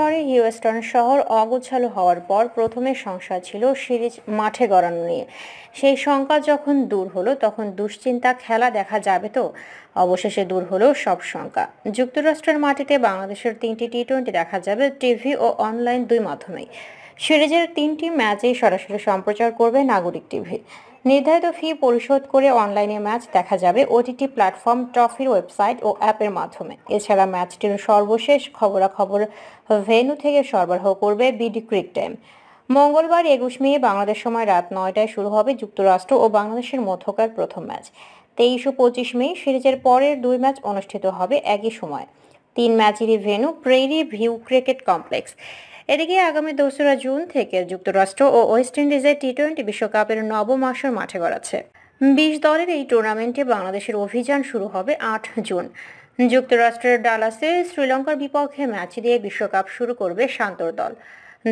ঝড়ে হিউস্টন শহর অগোছালো হওয়ার পর প্রথমে সংশয় ছিল সিরিজ মাঠে গড়ানো নিয়ে সেই শঙ্কা যখন দূর হলো তখন দুশ্চিন্তা খেলা দেখা যাবে তো অবশেষে দূর হলো সব শঙ্কা যুক্তরাষ্ট্রের মাটিতে বাংলাদেশের তিনটি টি টোয়েন্টি দেখা যাবে টিভি ও অনলাইন দুই মাধ্যমেই সিরিজের তিনটি ম্যাচেই সরাসরি সম্প্রচার করবে নাগরিক টিভি নির্ধারিত ফি পরিশোধ করে অনলাইনে ম্যাচ দেখা যাবে ওটিটি প্ল্যাটফর্ম ট্রফির ওয়েবসাইট ও অ্যাপের মাধ্যমে এছাড়া ম্যাচটির সর্বশেষ খবরাখবর ভেন্যু থেকে সরবরাহ করবে বিডি ক্রিক টাইম মঙ্গলবার একুশ মে বাংলাদেশ সময় রাত নয়টায় শুরু হবে যুক্তরাষ্ট্র ও বাংলাদেশের মধ্যকার প্রথম ম্যাচ তেইশ ও পঁচিশ মে সিরিজের পরের দুই ম্যাচ অনুষ্ঠিত হবে একই সময় তিন ম্যাচেরই venue Prairie View cricket complex এদিকে আগামী দোসরা জুন থেকে যুক্তরাষ্ট্র ও ওয়েস্ট ইন্ডিজের টি টোয়েন্টি বিশ্বকাপের নবম আসর মাঠে গড়াচ্ছে বিশ দলের এই টুর্নামেন্টে বাংলাদেশের অভিযান শুরু হবে আট জুন যুক্তরাষ্ট্রের ডালাসে শ্রীলঙ্কার বিপক্ষে ম্যাচ দিয়ে বিশ্বকাপ শুরু করবে শান্তর দল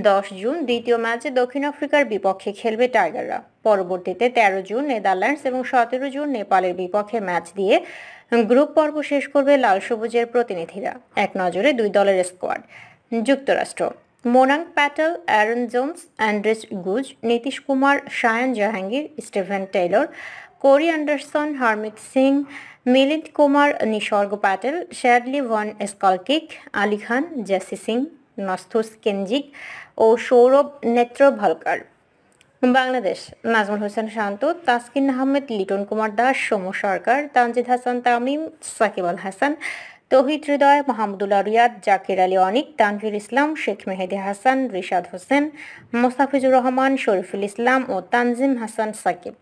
দশ জুন দ্বিতীয় ম্যাচে দক্ষিণ আফ্রিকার বিপক্ষে খেলবে টাইগাররা পরবর্তীতে ১৩ জুন নেদারল্যান্ডস এবং সতেরো জুন নেপালের বিপক্ষে ম্যাচ দিয়ে গ্রুপ পর্ব শেষ করবে লাল সবুজের প্রতিনিধিরা এক নজরে দুই দলের স্কোয়াড যুক্তরাষ্ট্র Monank Patel Aaron Jones Andries Gous Nitish Kumar Shayan Jahangir Steven Taylor Corey Anderson Harmeet Singh Milind Kumar Nisarg Patel Shadley van Schalkwyk Ali Khan Jessy Singh Nosthush Kenjige ও সৌরভ নেত্র ভলকার বাংলাদেশ নাজমুল হোসেন শান্ত তাসকিন আহমেদ লিটন কুমার দাস সোম সরকার তানজিদ হাসান তামিম সাকিব আল হাসান তহিদ হৃদয় মাহমুদুল্লাহ রিয়াদ জাকির আলী অনিক তানভীর ইসলাম শেখ মেহেদি হাসান রিশাদ হোসেন মোস্তাফিজুর রহমান শরীফুল ইসলাম ও তানজিম হাসান সাকিব